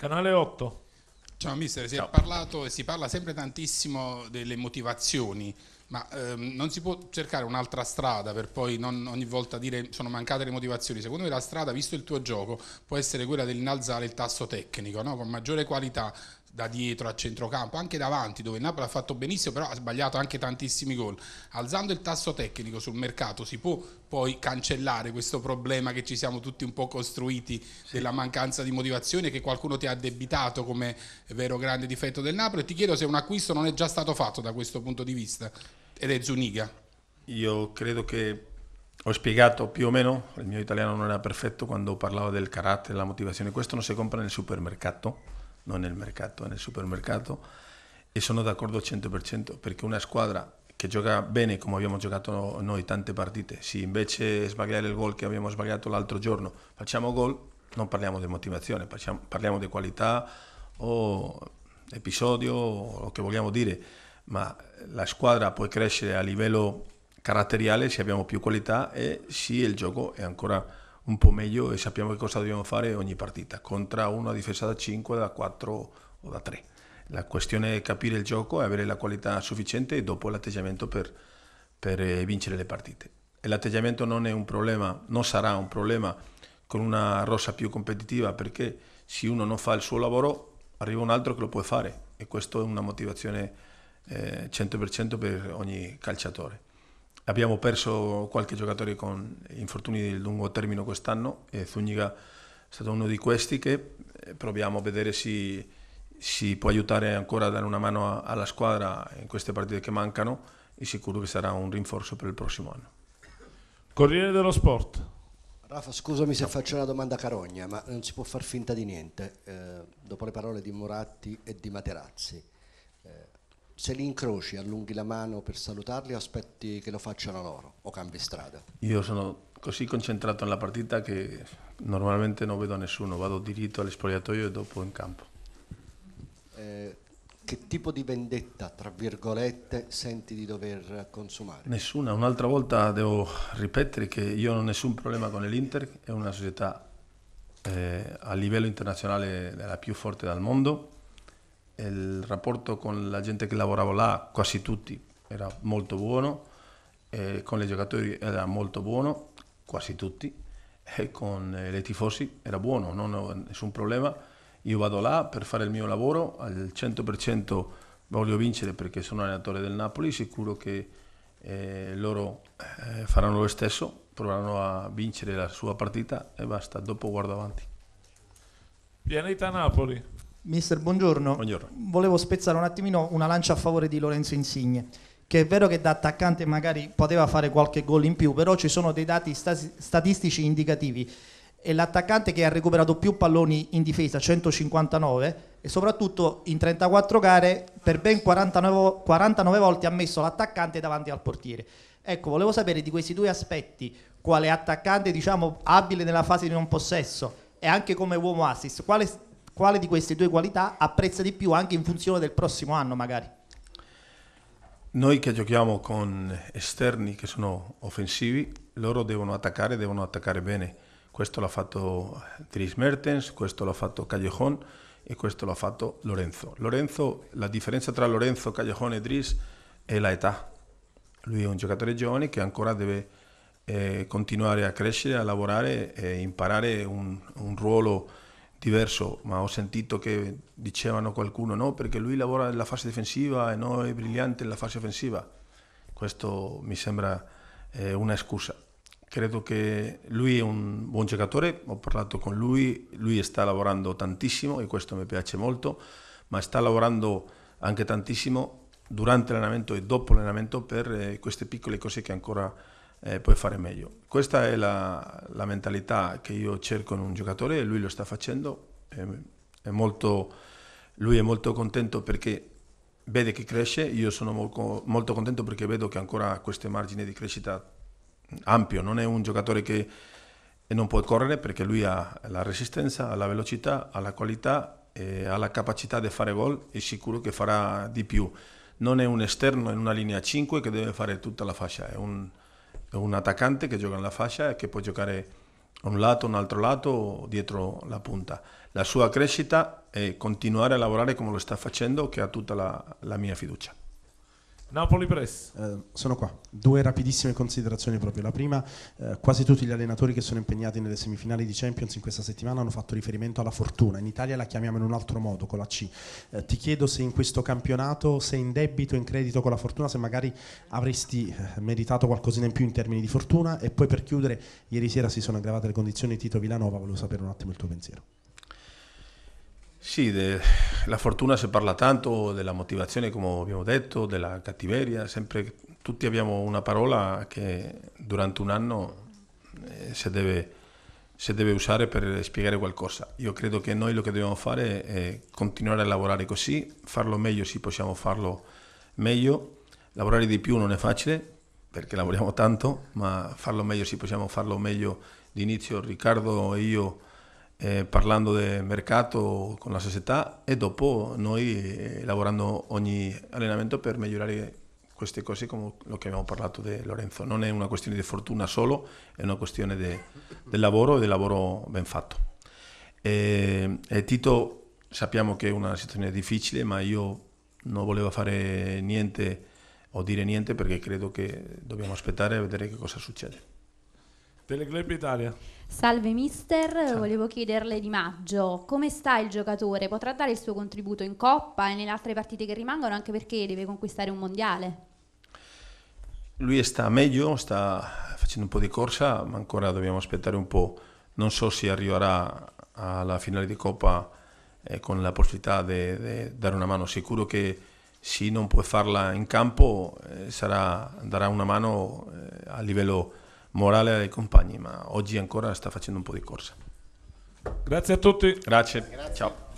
Canale 8. Ciao mister, si Ciao. è parlato e si parla sempre tantissimo delle motivazioni, ma ehm, non si può cercare un'altra strada per poi non ogni volta dire sono mancate le motivazioni. Secondo me la strada, visto il tuo gioco, può essere quella dell'innalzare il tasso tecnico, no? con maggiore qualità da dietro a centrocampo, anche davanti dove il Napoli ha fatto benissimo, però ha sbagliato anche tantissimi gol. Alzando il tasso tecnico sul mercato si può poi cancellare questo problema che ci siamo tutti un po' costruiti sì. della mancanza di motivazione che qualcuno ti ha addebitato come vero grande difetto del Napoli. Ti chiedo se un acquisto non è già stato fatto da questo punto di vista ed è Zuniga. Io credo che ho spiegato più o meno, il mio italiano non era perfetto quando parlavo del carattere, della motivazione, questo non si compra nel supermercato non nel mercato, nel supermercato e sono d'accordo al 100% perché una squadra che gioca bene come abbiamo giocato noi tante partite, se invece sbagliare il gol che abbiamo sbagliato l'altro giorno facciamo gol, non parliamo di motivazione, parliamo di qualità o episodio o che vogliamo dire, ma la squadra può crescere a livello caratteriale se abbiamo più qualità e se il gioco è ancora un po' meglio e sappiamo che cosa dobbiamo fare ogni partita, contro una difesa da 5, da 4 o da 3. La questione è capire il gioco e avere la qualità sufficiente e dopo l'atteggiamento per, per eh, vincere le partite. L'atteggiamento non è un problema, non sarà un problema con una rosa più competitiva perché se uno non fa il suo lavoro arriva un altro che lo può fare e questa è una motivazione eh, 100% per ogni calciatore. Abbiamo perso qualche giocatore con infortuni di lungo termine quest'anno e Zuniga è stato uno di questi che eh, proviamo a vedere se si può aiutare ancora a dare una mano alla squadra in queste partite che mancano e sicuro che sarà un rinforzo per il prossimo anno. Corriere dello Sport. Rafa, scusami se no. faccio una domanda carogna, ma non si può far finta di niente. Eh, dopo le parole di Moratti e di Materazzi, eh, se li incroci, allunghi la mano per salutarli o aspetti che lo facciano loro o cambi strada? Io sono così concentrato nella partita che normalmente non vedo nessuno, vado diritto all'espogliatoio e dopo in campo. Eh, che tipo di vendetta, tra virgolette, senti di dover consumare? Nessuna, un'altra volta devo ripetere che io non ho nessun problema con l'Inter, è una società eh, a livello internazionale la più forte del mondo il rapporto con la gente che lavorava là, quasi tutti, era molto buono, eh, con i giocatori era molto buono, quasi tutti, e con eh, i tifosi era buono, non ho nessun problema. Io vado là per fare il mio lavoro, al 100% voglio vincere perché sono allenatore del Napoli, sicuro che eh, loro eh, faranno lo stesso, proveranno a vincere la sua partita e basta, dopo guardo avanti. Pianeta Napoli, Mister, buongiorno. buongiorno. Volevo spezzare un attimino una lancia a favore di Lorenzo Insigne, che è vero che da attaccante magari poteva fare qualche gol in più, però ci sono dei dati statistici indicativi. È l'attaccante che ha recuperato più palloni in difesa, 159, e soprattutto in 34 gare per ben 49, 49 volte ha messo l'attaccante davanti al portiere. Ecco, volevo sapere di questi due aspetti, quale attaccante diciamo abile nella fase di non possesso e anche come uomo assist, quale quale di queste due qualità apprezza di più anche in funzione del prossimo anno magari? Noi che giochiamo con esterni che sono offensivi, loro devono attaccare, devono attaccare bene. Questo l'ha fatto Dries Mertens, questo l'ha fatto Callejon e questo l'ha fatto Lorenzo. Lorenzo. La differenza tra Lorenzo, Callejon e Dries è l'età. Lui è un giocatore giovane che ancora deve eh, continuare a crescere, a lavorare e imparare un, un ruolo diverso, ma ho sentito che dicevano qualcuno no perché lui lavora nella fase difensiva e no è brillante nella fase offensiva. Questo mi sembra eh, una scusa. Credo che lui è un buon giocatore, ho parlato con lui, lui sta lavorando tantissimo e questo mi piace molto, ma sta lavorando anche tantissimo durante l'allenamento e dopo l'allenamento per eh, queste piccole cose che ancora eh, puoi fare meglio. Questa è la, la, mentalità che io cerco in un giocatore e lui lo sta facendo. È, è molto, lui è molto contento perché vede che cresce, io sono molto, molto contento perché vedo che ancora ha questo margine di crescita ampio, non è un giocatore che non può correre perché lui ha la resistenza, ha la velocità, ha la qualità e ha la capacità di fare gol e sicuro che farà di più. Non è un esterno in una linea 5 che deve fare tutta la fascia, è un, un attaccante che gioca nella fascia e che può giocare a un lato, un altro lato o dietro la punta. La sua crescita è continuare a lavorare come lo sta facendo che ha tutta la, la mia fiducia. Napoli Press. Eh, sono qua. Due rapidissime considerazioni proprio. La prima, eh, quasi tutti gli allenatori che sono impegnati nelle semifinali di Champions in questa settimana hanno fatto riferimento alla fortuna. In Italia la chiamiamo in un altro modo, con la C. Eh, ti chiedo se in questo campionato sei in debito, in credito con la fortuna, se magari avresti eh, meritato qualcosina in più in termini di fortuna. E poi per chiudere, ieri sera si sono aggravate le condizioni di Tito Villanova, volevo sapere un attimo il tuo pensiero. Sì, della fortuna si parla tanto, della motivazione come abbiamo detto, della cattiveria, sempre, tutti abbiamo una parola che durante un anno eh, si, deve, si deve, usare per spiegare qualcosa. Io credo che noi lo che dobbiamo fare è continuare a lavorare così, farlo meglio se possiamo farlo meglio, lavorare di più non è facile perché lavoriamo tanto, ma farlo meglio se possiamo farlo meglio. D'inizio Riccardo e io eh, parlando del mercato con la società e dopo noi eh, lavorando ogni allenamento per migliorare queste cose come lo che abbiamo parlato di Lorenzo. Non è una questione di fortuna solo, è una questione de, del lavoro e del lavoro ben fatto. E, eh, e eh, Tito sappiamo che è una situazione difficile, ma io non volevo fare niente o dire niente perché credo che dobbiamo aspettare e vedere che cosa succede. Teleclub Italia. Salve mister, Ciao. volevo chiederle di maggio, come sta il giocatore? Potrà dare il suo contributo in Coppa e nelle altre partite che rimangono anche perché deve conquistare un mondiale? Lui sta meglio, sta facendo un po' di corsa, ma ancora dobbiamo aspettare un po'. Non so se arriverà alla finale di Coppa eh, con la possibilità di dare una mano. Sicuro che se non può farla in campo eh, sarà, darà una mano eh, a livello morale ai compagni, ma oggi ancora sta facendo un po' di corsa. Grazie a tutti. Grazie. Grazie. Ciao.